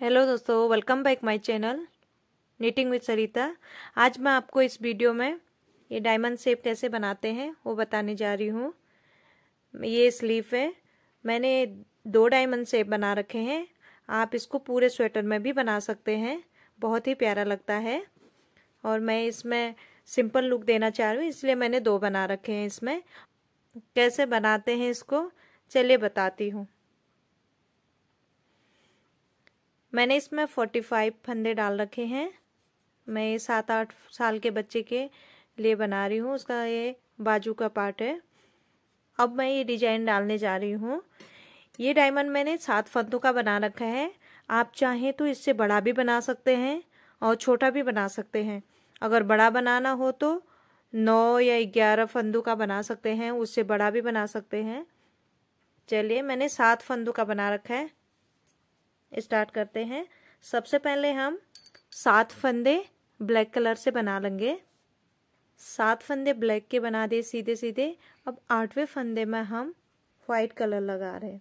hello दोस्तों welcome back my channel knitting with Sarita आज मैं आपको इस वीडियो में ये डायमंड शेप कैसे बनाते हैं वो बताने जा रही हूँ ये स्लीव है मैंने दो डायमंड शेप बना रखे हैं आप इसको पूरे स्वेटर में भी बना सकते हैं बहुत ही प्यारा लगता है और मैं इसमें सिंपल लुक देना चाह रही हूँ इसलिए मैंने दो बना रखे हैं इसमें कैसे बनाते हैं इसको चलिए बताती हूँ मैंने इसमें फोर्टी फाइव फंदे डाल रखे हैं मैं ये सात आठ साल के बच्चे के लिए बना रही हूँ उसका ये बाजू का पार्ट है अब मैं ये डिजाइन डालने जा रही हूँ ये डायमंड मैंने सात फंदों का बना रखा है आप चाहें तो इससे बड़ा भी बना सकते हैं और छोटा भी बना सकते हैं अगर बड़ा बनाना हो तो नौ या ग्यारह फंदों का बना सकते हैं उससे बड़ा भी बना सकते हैं चलिए मैंने सात फंदों का बना रखा है स्टार्ट करते हैं सबसे पहले हम सात फंदे ब्लैक कलर से बना लेंगे सात फंदे ब्लैक के बना दिए सीधे सीधे अब आठवें फंदे में हम वाइट कलर लगा रहे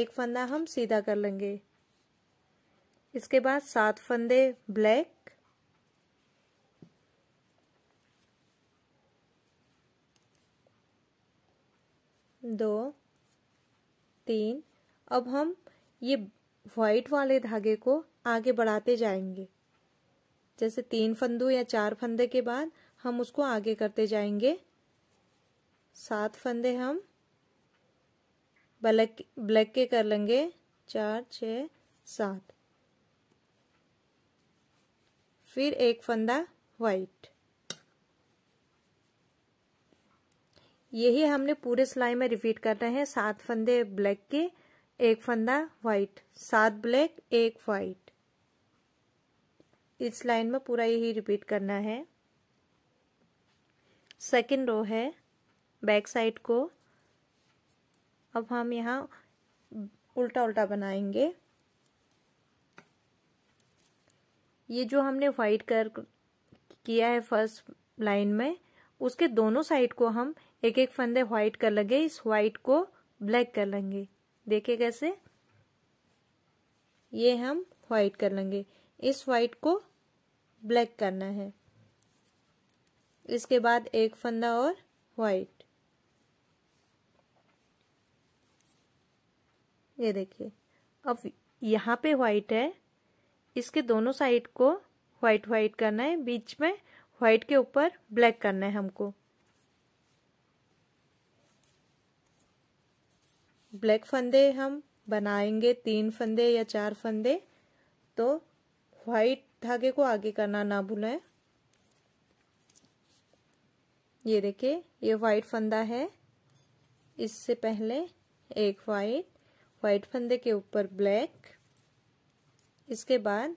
एक फंदा हम सीधा कर लेंगे इसके बाद सात फंदे ब्लैक दो तीन अब हम ये वाइट वाले धागे को आगे बढ़ाते जाएंगे जैसे तीन फंदों या चार फंदे के बाद हम उसको आगे करते जाएंगे सात फंदे हम ब्लैक ब्लैक के कर लेंगे चार छ सात फिर एक फंदा वाइट यही हमने पूरे सिलाई में रिपीट करना है सात फंदे ब्लैक के एक फंदा वाइट सात ब्लैक एक वाइट इस लाइन में पूरा यही रिपीट करना है सेकेंड रो है बैक साइड को अब हम यहाँ उल्टा उल्टा बनाएंगे ये जो हमने वाइट कर किया है फर्स्ट लाइन में उसके दोनों साइड को हम एक एक फंदे वाइट कर लेंगे इस वाइट को ब्लैक कर लेंगे देखे कैसे ये हम व्हाइट कर लेंगे इस व्हाइट को ब्लैक करना है इसके बाद एक फंदा और वाइट ये देखिए अब यहाँ पे वाइट है इसके दोनों साइड को व्हाइट व्हाइट करना है बीच में व्हाइट के ऊपर ब्लैक करना है हमको ब्लैक फंदे हम बनाएंगे तीन फंदे या चार फंदे तो वाइट धागे को आगे करना ना भूलें ये देखिए ये वाइट फंदा है इससे पहले एक वाइट वाइट फंदे के ऊपर ब्लैक इसके बाद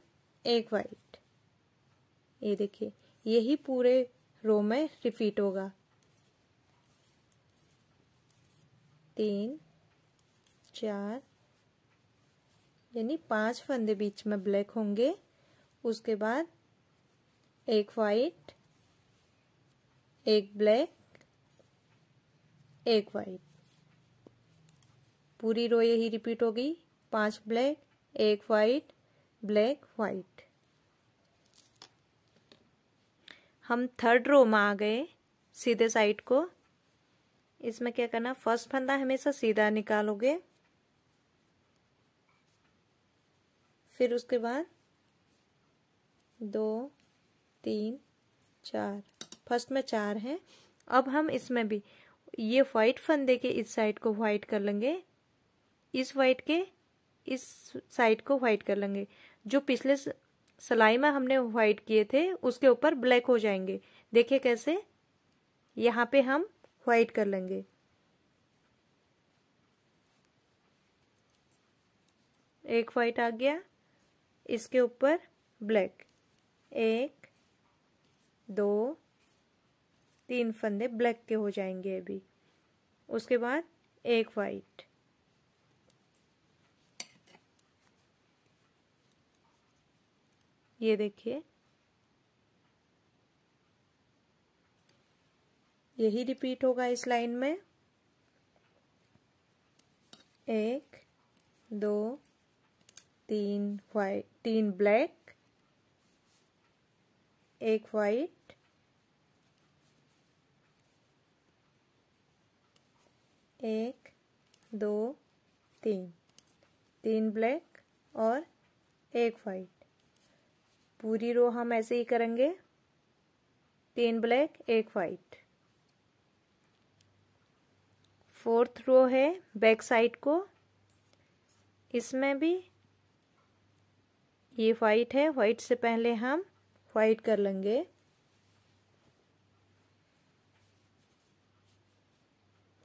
एक वाइट ये देखिए यही पूरे रो में रिपीट होगा तीन चार यानी पांच फंदे बीच में ब्लैक होंगे उसके बाद एक वाइट एक ब्लैक एक वाइट पूरी रो यही रिपीट होगी पांच ब्लैक एक वाइट ब्लैक वाइट हम थर्ड रो में आ गए सीधे साइड को इसमें क्या करना फर्स्ट फंदा हमेशा सीधा निकालोगे फिर उसके बाद दो तीन चार फर्स्ट में चार हैं अब हम इसमें भी ये वाइट फंदे के इस साइड को वाइट कर लेंगे इस वाइट के इस साइड को वाइट कर लेंगे जो पिछले सिलाई में हमने वाइट किए थे उसके ऊपर ब्लैक हो जाएंगे देखिए कैसे यहाँ पे हम वाइट कर लेंगे एक वाइट आ गया इसके ऊपर ब्लैक एक दो तीन फंदे ब्लैक के हो जाएंगे अभी उसके बाद एक वाइट ये देखिए यही रिपीट होगा इस लाइन में एक दो तीन वाइट तीन ब्लैक एक वाइट एक दो तीन तीन ब्लैक और एक वाइट पूरी रो हम ऐसे ही करेंगे तीन ब्लैक एक वाइट फोर्थ रो है बैक साइड को इसमें भी ये वाइट है वाइट से पहले हम वाइट कर लेंगे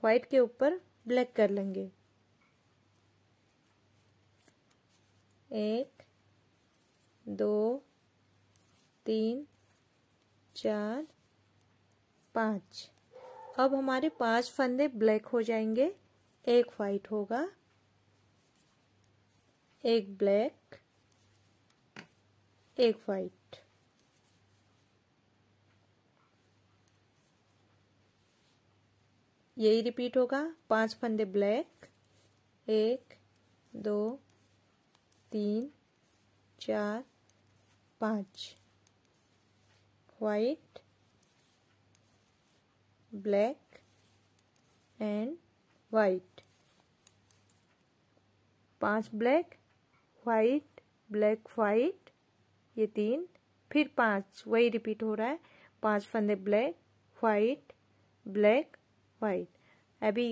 वाइट के ऊपर ब्लैक कर लेंगे एक दो तीन चार पाँच अब हमारे पांच फंदे ब्लैक हो जाएंगे एक वाइट होगा एक ब्लैक एक वाइट यही रिपीट होगा पांच फंदे ब्लैक एक दो तीन चार पाँच वाइट ब्लैक एंड वाइट पांच ब्लैक वाइट ब्लैक वाइट ये तीन फिर पांच वही रिपीट हो रहा है पांच फंदे ब्लैक वाइट ब्लैक वाइट अभी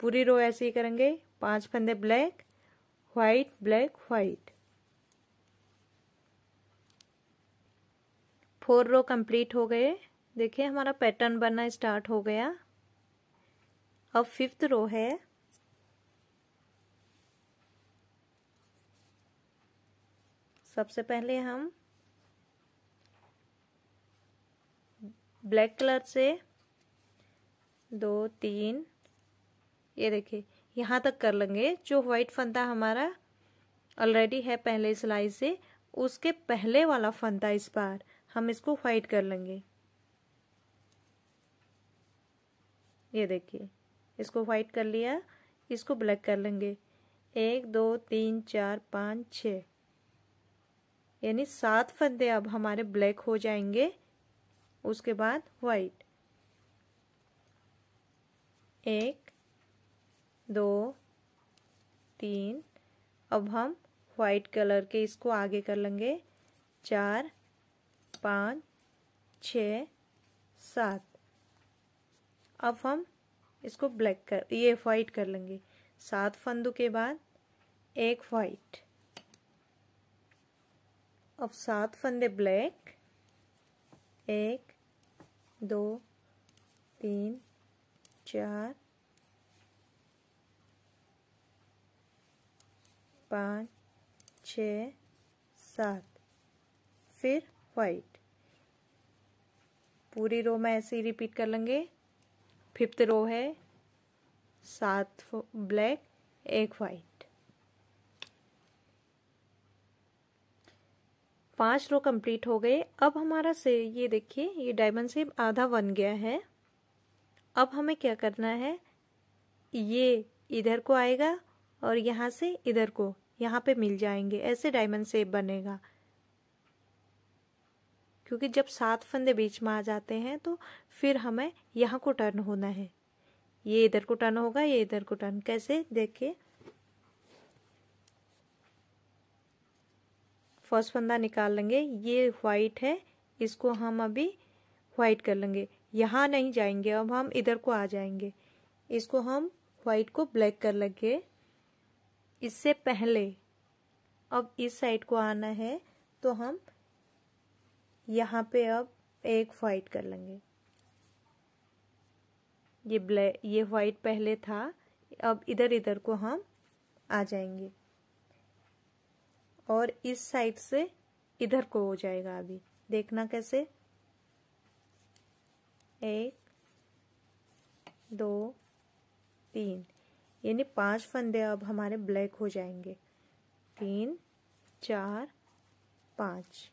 पूरी रो ऐसे ही करेंगे पांच फंदे black white black white four row complete हो गए देखिए हमारा पैटर्न बनना स्टार्ट हो गया अब फिफ्थ रो है सबसे पहले हम ब्लैक कलर से दो तीन ये देखिए यहाँ तक कर लेंगे जो व्हाइट फंदा हमारा ऑलरेडी है पहले सिलाई से उसके पहले वाला फंदा इस बार हम इसको वाइट कर लेंगे ये देखिए इसको व्हाइट कर लिया इसको ब्लैक कर लेंगे एक दो तीन चार पाँच छः यानी सात फंदे अब हमारे ब्लैक हो जाएंगे उसके बाद वाइट एक दो तीन अब हम वाइट कलर के इसको आगे कर लेंगे चार पाँच छ सात अब हम इसको ब्लैक कर ये वाइट कर लेंगे सात फंदों के बाद एक वाइट अब सात फंदे ब्लैक एक दो तीन चार पाँच छ सात फिर वाइट पूरी रो में ऐसे ही रिपीट कर लेंगे फिफ्थ रो है सात ब्लैक एक वाइट पांच रो कंप्लीट हो गए अब हमारा से ये देखिए ये डायमंड सेप आधा बन गया है अब हमें क्या करना है ये इधर को आएगा और यहाँ से इधर को यहाँ पे मिल जाएंगे ऐसे डायमंड सेप बनेगा क्योंकि जब सात फंदे बीच में आ जाते हैं तो फिर हमें यहाँ को टर्न होना है ये इधर को टर्न होगा ये इधर को टर्न कैसे देखिए फर्स्ट फंदा निकाल लेंगे ये वाइट है इसको हम अभी वाइट कर लेंगे यहाँ नहीं जाएंगे अब हम इधर को आ जाएंगे इसको हम वाइट को ब्लैक कर लेंगे इससे पहले अब इस साइड को आना है तो हम यहाँ पे अब एक वाइट कर लेंगे ये ब्लैक ये वाइट पहले था अब इधर इधर को हम आ जाएंगे और इस साइड से इधर को हो जाएगा अभी देखना कैसे एक दो तीन यानी पांच फंदे अब हमारे ब्लैक हो जाएंगे तीन चार पाँच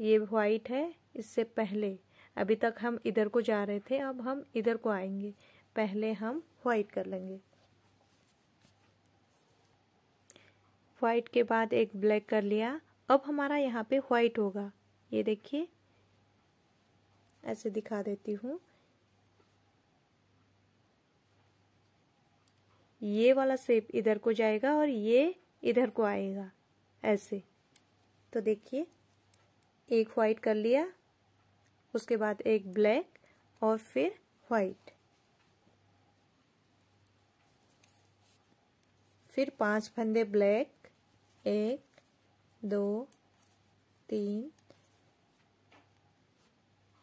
ये वाइट है इससे पहले अभी तक हम इधर को जा रहे थे अब हम इधर को आएंगे पहले हम वाइट कर लेंगे वाइट के बाद एक ब्लैक कर लिया अब हमारा यहाँ पे वाइट होगा ये देखिए ऐसे दिखा देती हूँ ये वाला सेप इधर को जाएगा और ये इधर को आएगा ऐसे तो देखिए एक वाइट कर लिया उसके बाद एक ब्लैक और फिर वाइट फिर पांच फंदे ब्लैक एक दो तीन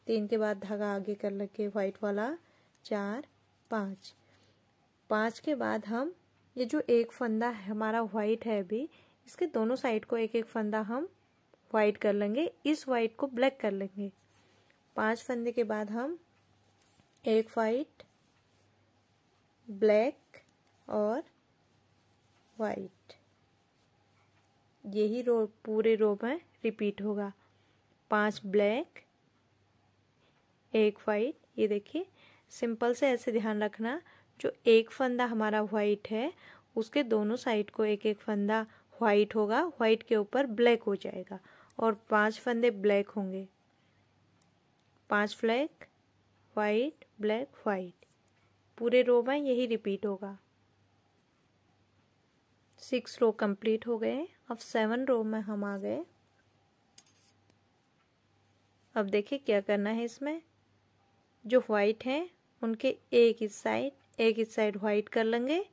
तीन के बाद धागा आगे कर लेंगे व्हाइट वाला चार पाँच पाँच के बाद हम ये जो एक फंदा हमारा व्हाइट है अभी इसके दोनों साइड को एक एक फंदा हम वाइट कर लेंगे इस वाइट को ब्लैक कर लेंगे पांच फंदे के बाद हम एक वाइट ब्लैक और वाइट यही रो पूरे रो में रिपीट होगा पांच ब्लैक एक वाइट ये देखिए सिंपल से ऐसे ध्यान रखना जो एक फंदा हमारा वाइट है उसके दोनों साइड को एक एक फंदा वाइट होगा वाइट के ऊपर ब्लैक हो जाएगा और पांच फंदे ब्लैक होंगे पांच फ्लैक वाइट ब्लैक वाइट पूरे रो में यही रिपीट होगा सिक्स रो कंप्लीट हो गए अब सेवन रो में हम आ गए अब देखिए क्या करना है इसमें जो वाइट हैं उनके एक ही साइड एक ही साइड व्हाइट कर लेंगे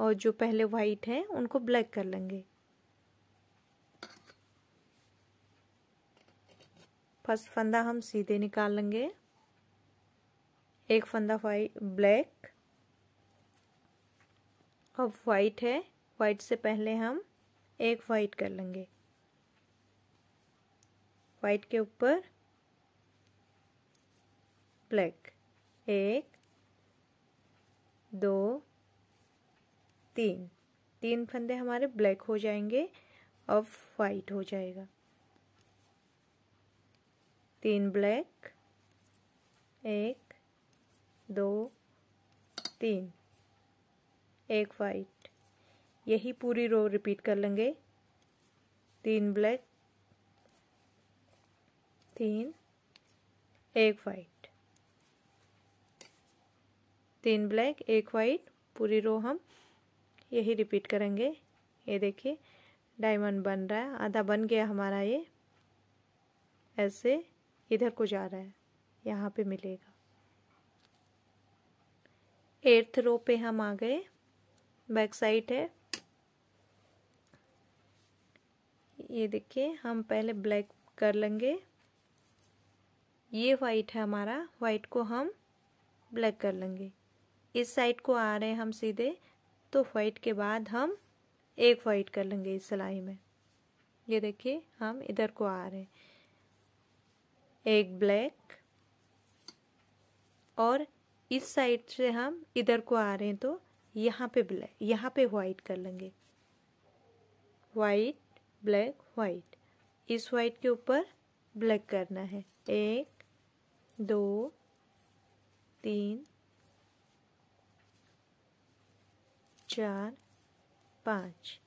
और जो पहले वाइट हैं उनको ब्लैक कर लेंगे फर्स्ट फंदा हम सीधे निकाल लेंगे एक फंदा वाइट ब्लैक अब वाइट है वाइट से पहले हम एक वाइट कर लेंगे वाइट के ऊपर ब्लैक एक दो तीन तीन फंदे हमारे ब्लैक हो जाएंगे और वाइट हो जाएगा तीन ब्लैक एक दो तीन एक वाइट यही पूरी रो रिपीट कर लेंगे तीन ब्लैक तीन एक वाइट तीन ब्लैक एक वाइट पूरी रो हम यही रिपीट करेंगे ये देखिए डायमंड बन रहा है आधा बन गया हमारा ये ऐसे इधर को जा रहा है यहाँ पे मिलेगा एट्थ रो पे हम आ गए बैक साइड है ये देखिए हम पहले ब्लैक कर लेंगे ये वाइट है हमारा वाइट को हम ब्लैक कर लेंगे इस साइड को आ रहे हैं हम सीधे तो वाइट के बाद हम एक वाइट कर लेंगे इस सिलाई में ये देखिए हम इधर को आ रहे हैं एक ब्लैक और इस साइड से हम इधर को आ रहे हैं तो यहाँ पे ब्लैक यहाँ पे वाइट कर लेंगे वाइट ब्लैक वाइट इस वाइट के ऊपर ब्लैक करना है एक दो तीन चार पाँच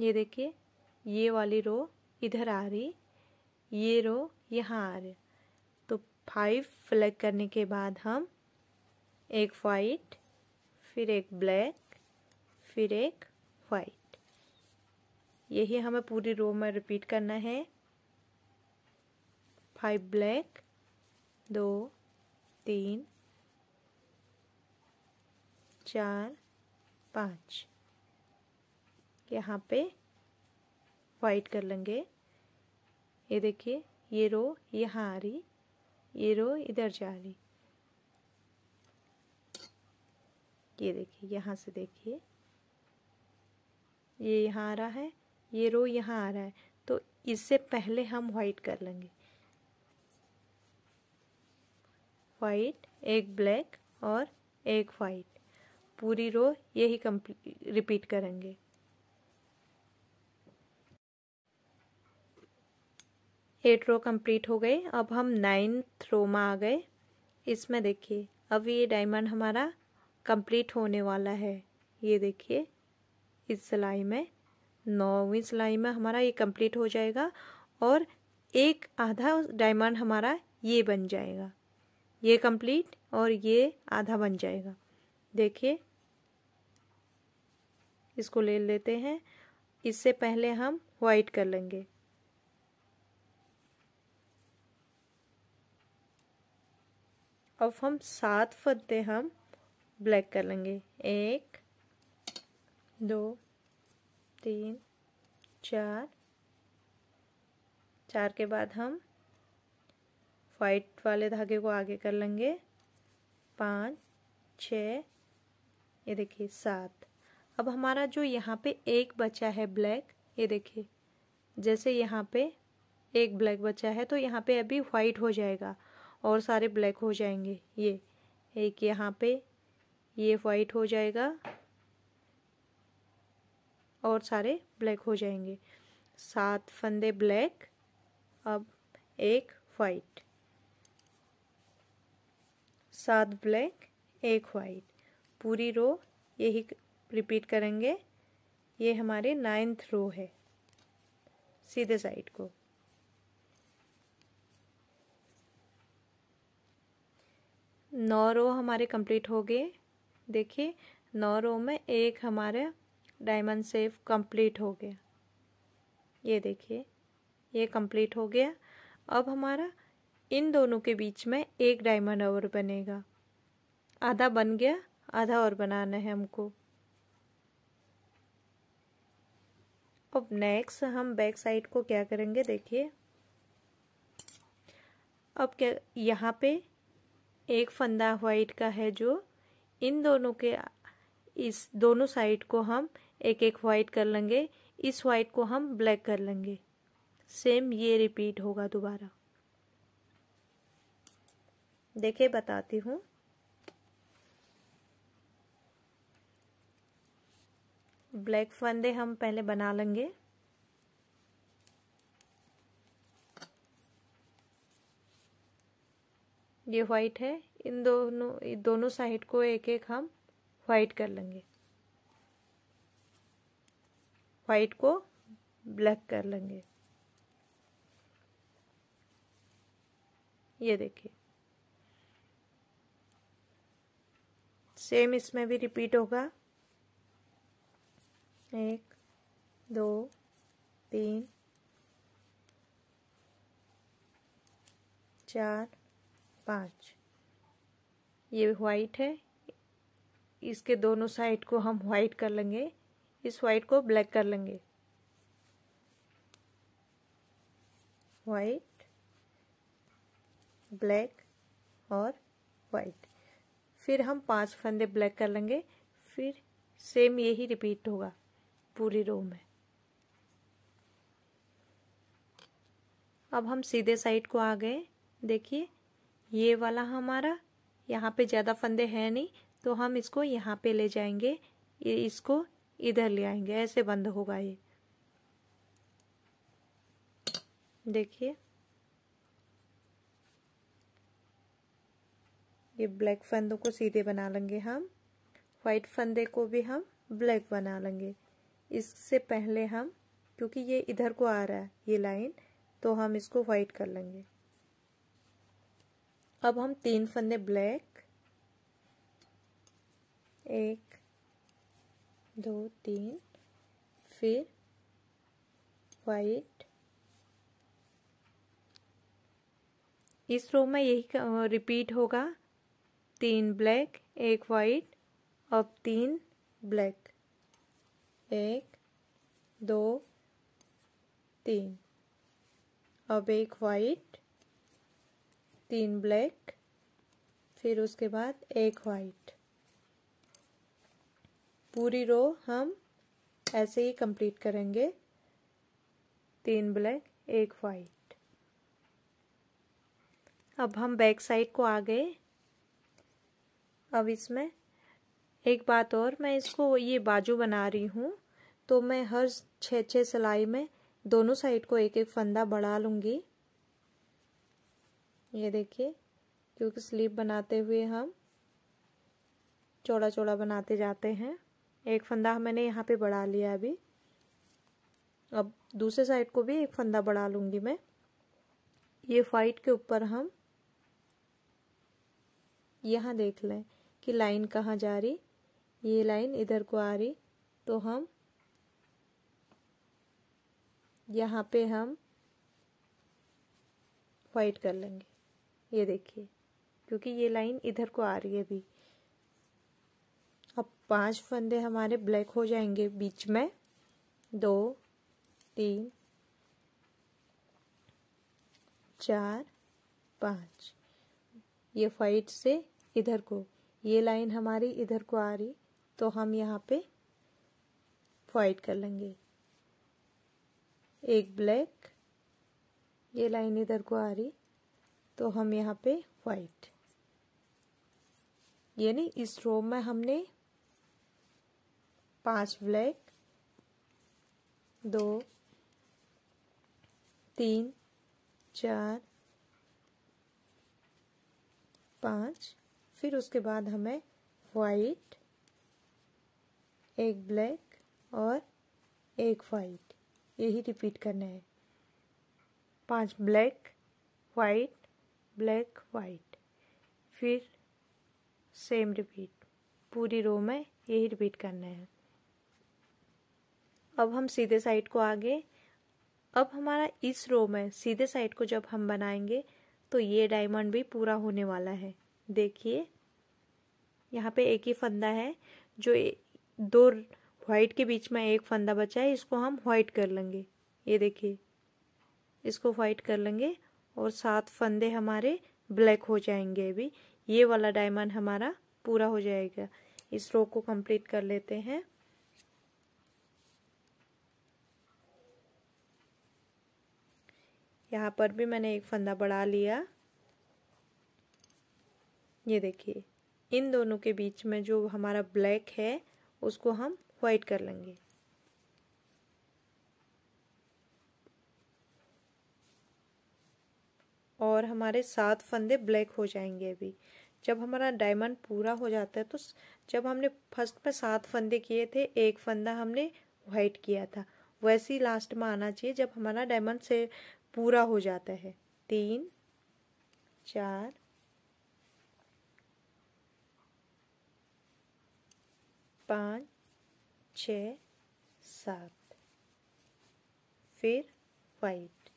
ये देखिए ये वाली रो इधर आ रही ये रो यहाँ आ रही तो फाइव फ्लैग करने के बाद हम एक वाइट फिर एक ब्लैक फिर एक वाइट यही हमें पूरी रो में रिपीट करना है फाइव ब्लैक दो तीन चार पाँच यहाँ पे वाइट कर लेंगे ये देखिए ये रो यहाँ आ रही ये रो इधर जा रही ये देखिए यहाँ से देखिए ये यहाँ आ रहा है ये रो यहाँ आ रहा है तो इससे पहले हम वाइट कर लेंगे वाइट एक ब्लैक और एक वाइट पूरी रो यही कंप्लीट रिपीट करेंगे एट रो कंप्लीट हो गए अब हम नाइन्थ रो में आ गए इसमें देखिए अब ये डायमंड हमारा कंप्लीट होने वाला है ये देखिए इस सिलाई में नौवीं सिलाई में हमारा ये कंप्लीट हो जाएगा और एक आधा डायमंड हमारा ये बन जाएगा ये कंप्लीट और ये आधा बन जाएगा देखिए इसको ले लेते हैं इससे पहले हम वाइट कर लेंगे अब हम सात फंदे हम ब्लैक कर लेंगे एक दो तीन चार चार के बाद हम वाइट वाले धागे को आगे कर लेंगे पाँच छ ये देखिए सात अब हमारा जो यहाँ पे एक बचा है ब्लैक ये देखिए जैसे यहाँ पे एक ब्लैक बचा है तो यहाँ पे अभी वाइट हो जाएगा और सारे ब्लैक हो जाएंगे ये एक यहाँ पे ये वाइट हो जाएगा और सारे ब्लैक हो जाएंगे सात फंदे ब्लैक अब एक वाइट सात ब्लैक एक वाइट पूरी रो यही रिपीट करेंगे ये हमारे नाइन्थ रो है सीधे साइड को नौ रो हमारे कंप्लीट हो गए देखिए नौ रो में एक हमारा डायमंड सेफ कंप्लीट हो गया ये देखिए ये कंप्लीट हो गया अब हमारा इन दोनों के बीच में एक डायमंड और बनेगा आधा बन गया आधा और बनाना है हमको अब नेक्स्ट हम बैक साइड को क्या करेंगे देखिए अब क्या यहाँ पे एक फंदा वाइट का है जो इन दोनों के इस दोनों साइड को हम एक एक वाइट कर लेंगे इस वाइट को हम ब्लैक कर लेंगे सेम ये रिपीट होगा दोबारा देखे बताती हूँ ब्लैक फंदे हम पहले बना लेंगे ये व्हाइट है इन दोनों दोनों साइड को एक एक हम व्हाइट कर लेंगे वाइट को ब्लैक कर लेंगे ये देखिए सेम इसमें भी रिपीट होगा एक दो तीन चार पाँच ये वाइट है इसके दोनों साइड को हम वाइट कर लेंगे इस वाइट को ब्लैक कर लेंगे वाइट ब्लैक और वाइट फिर हम पांच फंदे ब्लैक कर लेंगे फिर सेम यही रिपीट होगा पूरी रो में अब हम सीधे साइड को आ गए देखिए ये वाला हमारा यहाँ पे ज़्यादा फंदे हैं नहीं तो हम इसको यहाँ पे ले जाएंगे इसको इधर ले आएंगे ऐसे बंद होगा ये देखिए ये ब्लैक फंदों को सीधे बना लेंगे हम व्हाइट फंदे को भी हम ब्लैक बना लेंगे इससे पहले हम क्योंकि ये इधर को आ रहा है ये लाइन तो हम इसको व्हाइट कर लेंगे अब हम तीन फंदे ब्लैक एक दो तीन फिर वाइट इस रो में यही रिपीट होगा तीन ब्लैक एक वाइट अब तीन ब्लैक एक दो तीन अब एक वाइट तीन ब्लैक फिर उसके बाद एक वाइट पूरी रो हम ऐसे ही कंप्लीट करेंगे तीन ब्लैक एक वाइट अब हम बैक साइड को आ गए अब इसमें एक बात और मैं इसको ये बाजू बना रही हूँ तो मैं हर छः छः सिलाई में दोनों साइड को एक एक फंदा बढ़ा लूँगी ये देखिए क्योंकि स्लीप बनाते हुए हम चौड़ा चौड़ा बनाते जाते हैं एक फंदा मैंने यहाँ पे बढ़ा लिया अभी अब दूसरे साइड को भी एक फंदा बढ़ा लूँगी मैं ये फाइट के ऊपर हम यहाँ देख लें कि लाइन कहाँ जा रही ये लाइन इधर को आ रही तो हम यहाँ पे हम वाइट कर लेंगे ये देखिए क्योंकि ये लाइन इधर को आ रही है अभी अब पांच फंदे हमारे ब्लैक हो जाएंगे बीच में दो तीन चार पाँच ये फाइट से इधर को ये लाइन हमारी इधर को आ रही तो हम यहाँ पे फाइट कर लेंगे एक ब्लैक ये लाइन इधर को आ रही तो हम यहाँ पे वाइट यानी इस रो में हमने पांच ब्लैक दो तीन चार पाँच फिर उसके बाद हमें वाइट एक ब्लैक और एक वाइट यही रिपीट करना है पांच ब्लैक वाइट ब्लैक वाइट फिर सेम रिपीट पूरी रो में यही रिपीट करना है अब हम सीधे साइड को आगे अब हमारा इस रो में सीधे साइड को जब हम बनाएंगे तो ये डायमंड भी पूरा होने वाला है देखिए यहाँ पे एक ही फंदा है जो दो व्हाइट के बीच में एक फंदा बचा है इसको हम वाइट कर लेंगे ये देखिए इसको वाइट कर लेंगे और सात फंदे हमारे ब्लैक हो जाएंगे अभी ये वाला डायमंड हमारा पूरा हो जाएगा इस रो को कंप्लीट कर लेते हैं यहाँ पर भी मैंने एक फंदा बढ़ा लिया ये देखिए इन दोनों के बीच में जो हमारा ब्लैक है उसको हम वाइट कर लेंगे और हमारे सात फंदे ब्लैक हो जाएंगे अभी जब हमारा डायमंड पूरा हो जाता है तो जब हमने फर्स्ट में सात फंदे किए थे एक फंदा हमने वाइट किया था वैसे ही लास्ट में आना चाहिए जब हमारा डायमंड से पूरा हो जाता है तीन चार पाँच छ सात फिर वाइट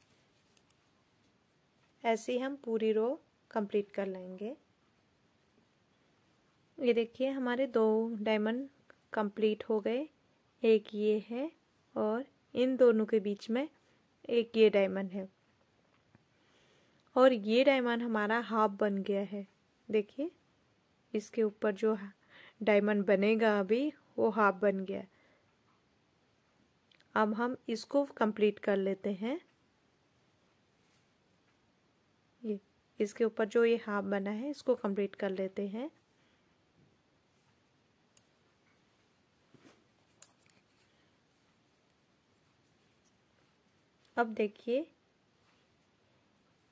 ऐसे हम पूरी रो कंप्लीट कर लेंगे ये देखिए हमारे दो डायमंड कंप्लीट हो गए एक ये है और इन दोनों के बीच में एक ये डायमंड है और ये डायमंड हमारा हाफ बन गया है देखिए इसके ऊपर जो डायमंड बनेगा अभी वो हाफ बन गया अब हम इसको कंप्लीट कर लेते हैं ये इसके ऊपर जो ये हाफ बना है इसको कंप्लीट कर लेते हैं अब देखिए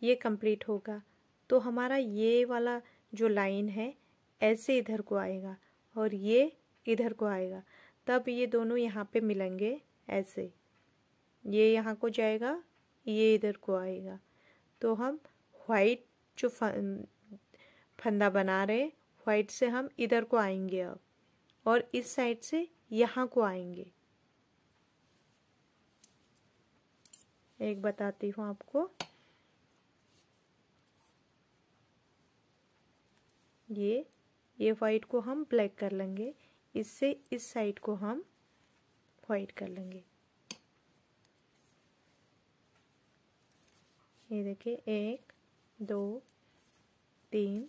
ये कंप्लीट होगा तो हमारा ये वाला जो लाइन है ऐसे इधर को आएगा और ये इधर को आएगा तब ये दोनों यहाँ पे मिलेंगे ऐसे ये यहाँ को जाएगा ये इधर को आएगा तो हम वाइट जो फंदा बना रहे वाइट से हम इधर को आएंगे अब और इस साइड से यहाँ को आएंगे एक बताती हूँ आपको ये ये वाइट को हम ब्लैक कर लेंगे इससे इस साइड को हम वाइट कर लेंगे ये देखिए एक दो तीन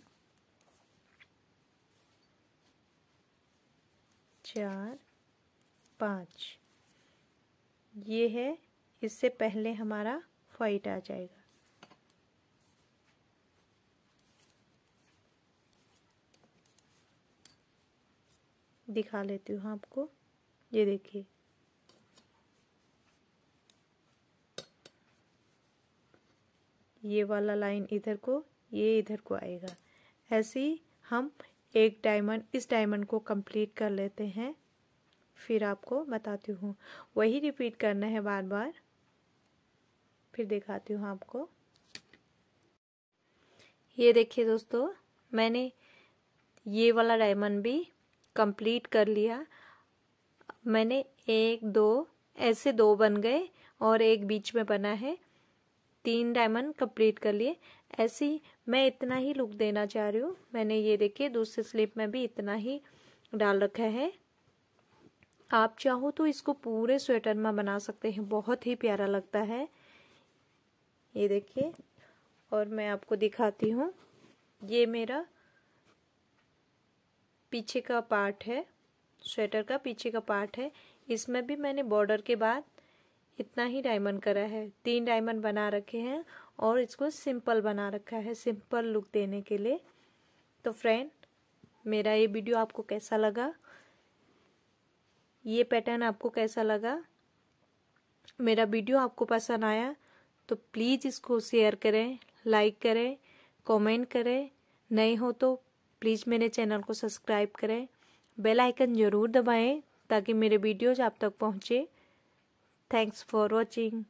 चार पाँच ये है इससे पहले हमारा वाइट आ जाएगा दिखा लेती हूँ आपको ये देखिए ये वाला लाइन इधर को ये इधर को आएगा ऐसे ही हम एक डायमंड इस डायमंड को कंप्लीट कर लेते हैं फिर आपको बताती हूँ वही रिपीट करना है बार बार फिर दिखाती हूँ आपको ये देखिए दोस्तों मैंने ये वाला डायमंड भी कंप्लीट कर लिया मैंने एक दो ऐसे दो बन गए और एक बीच में बना है तीन डायमंड कंप्लीट कर लिए ऐसे ही मैं इतना ही लुक देना चाह रही हूँ मैंने ये देखिए दूसरे स्लिप में भी इतना ही डाल रखा है आप चाहो तो इसको पूरे स्वेटर में बना सकते हैं बहुत ही प्यारा लगता है ये देखिए और मैं आपको दिखाती हूँ ये मेरा पीछे का पार्ट है स्वेटर का पीछे का पार्ट है इसमें भी मैंने बॉर्डर के बाद इतना ही डायमंड करा है तीन डायमंड बना रखे हैं और इसको सिंपल बना रखा है सिंपल लुक देने के लिए तो फ्रेंड मेरा ये वीडियो आपको कैसा लगा ये पैटर्न आपको कैसा लगा मेरा वीडियो आपको पसंद आया तो प्लीज़ इसको शेयर करें लाइक करें कमेंट करें नए हो तो प्लीज़ मेरे चैनल को सब्सक्राइब करें बेल आइकन ज़रूर दबाएं ताकि मेरे वीडियोज़ आप तक पहुँचे थैंक्स फॉर वॉचिंग